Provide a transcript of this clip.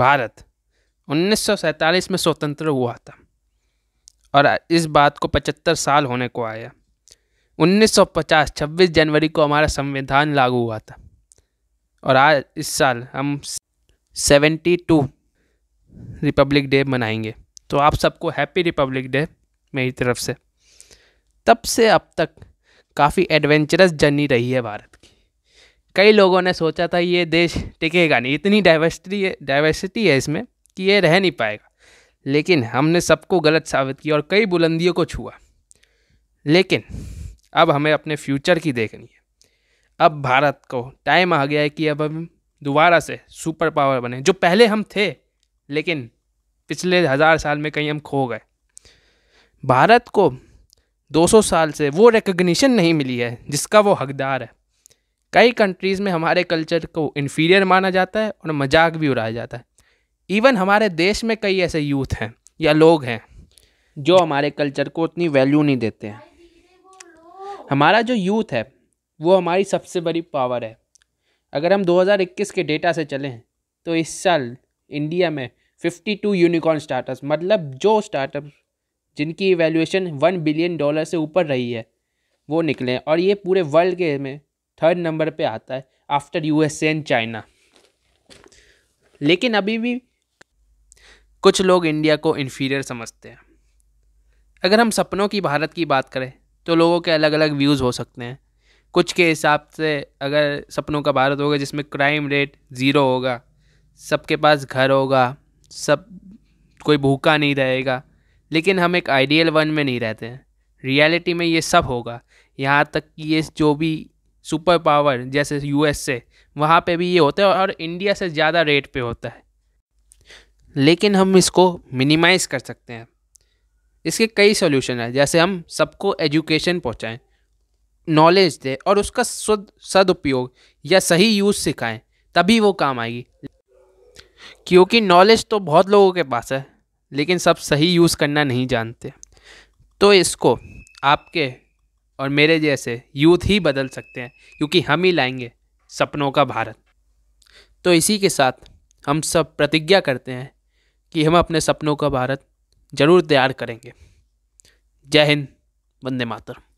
भारत 1947 में स्वतंत्र हुआ था और इस बात को 75 साल होने को आया 1950 26 जनवरी को हमारा संविधान लागू हुआ था और आज इस साल हम 72 रिपब्लिक डे मनाएंगे तो आप सबको हैप्पी रिपब्लिक डे मेरी तरफ से तब से अब तक काफ़ी एडवेंचरस जर्नी रही है भारत की कई लोगों ने सोचा था ये देश टिकेगा नहीं इतनी डाइवर्सिटी है डाइवर्सिटी है इसमें कि ये रह नहीं पाएगा लेकिन हमने सबको गलत साबित किया और कई बुलंदियों को छुआ लेकिन अब हमें अपने फ्यूचर की देखनी है अब भारत को टाइम आ गया है कि अब हम दोबारा से सुपर पावर बने जो पहले हम थे लेकिन पिछले हज़ार साल में कहीं हम खो गए भारत को 200 साल से वो रिकग्निशन नहीं मिली है जिसका वो हकदार है कई कंट्रीज़ में हमारे कल्चर को इन्फीरियर माना जाता है और मजाक भी उड़ाया जाता है इवन हमारे देश में कई ऐसे यूथ हैं या लोग हैं जो हमारे कल्चर को उतनी वैल्यू नहीं देते हैं हमारा जो यूथ है वो हमारी सबसे बड़ी पावर है अगर हम 2021 के डेटा से चलें तो इस साल इंडिया में 52 यूनिकॉर्न स्टार्टअप्स मतलब जो स्टार्टअप जिनकी वैल्यूएशन वन बिलियन डॉलर से ऊपर रही है वो निकले और ये पूरे वर्ल्ड के में थर्ड नंबर पे आता है आफ्टर यूएसए एंड चाइना लेकिन अभी भी कुछ लोग इंडिया को इन्फीरियर समझते हैं अगर हम सपनों की भारत की बात करें तो लोगों के अलग अलग व्यूज़ हो सकते हैं कुछ के हिसाब से अगर सपनों का भारत होगा जिसमें क्राइम रेट ज़ीरो होगा सबके पास घर होगा सब कोई भूखा नहीं रहेगा लेकिन हम एक आइडियल वन में नहीं रहते हैं रियलिटी में ये सब होगा यहाँ तक कि ये जो भी सुपर पावर जैसे यूएसए वहाँ पे भी ये होता है और इंडिया से ज़्यादा रेट पे होता है लेकिन हम इसको मिनिमाइज़ कर सकते हैं इसके कई सॉल्यूशन हैं जैसे हम सबको एजुकेशन पहुँचाएँ नॉलेज दें और उसका सद सदुपयोग या सही यूज़ सिखाएं तभी वो काम आएगी क्योंकि नॉलेज तो बहुत लोगों के पास है लेकिन सब सही यूज़ करना नहीं जानते तो इसको आपके और मेरे जैसे यूथ ही बदल सकते हैं क्योंकि हम ही लाएंगे सपनों का भारत तो इसी के साथ हम सब प्रतिज्ञा करते हैं कि हम अपने सपनों का भारत ज़रूर तैयार करेंगे जय हिंद वंदे मातरम